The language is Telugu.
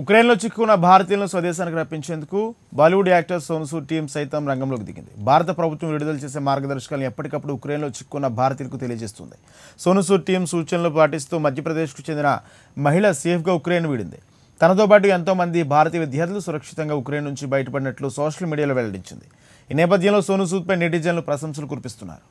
ఉక్రెయిన్లో చిక్కుకున్న భారతీయులను స్వదేశానికి రప్పించేందుకు బాలీవుడ్ యాక్టర్ సోనుసు టీం సైతం రంగంలోకి దిగింది భారత ప్రభుత్వం విడుదల చేసే మార్గదర్శకాలను ఎప్పటికప్పుడు ఉక్రెయిన్లో చిక్కుకున్న భారతీయులకు తెలియజేస్తుంది సోనుసు టీం సూచనలు పాటిస్తూ మధ్యప్రదేశ్కు చెందిన మహిళ సేఫ్గా ఉక్రెయిన్ వీడింది తనతో పాటు ఎంతోమంది భారతీయ విద్యార్థులు సురక్షితంగా ఉక్రెయిన్ నుంచి బయటపడినట్లు సోషల్ మీడియాలో వెల్లడించింది ఈ నేపథ్యంలో సోనుసూద్పై నెటిజన్లు ప్రశంసలు కురిపిస్తున్నారు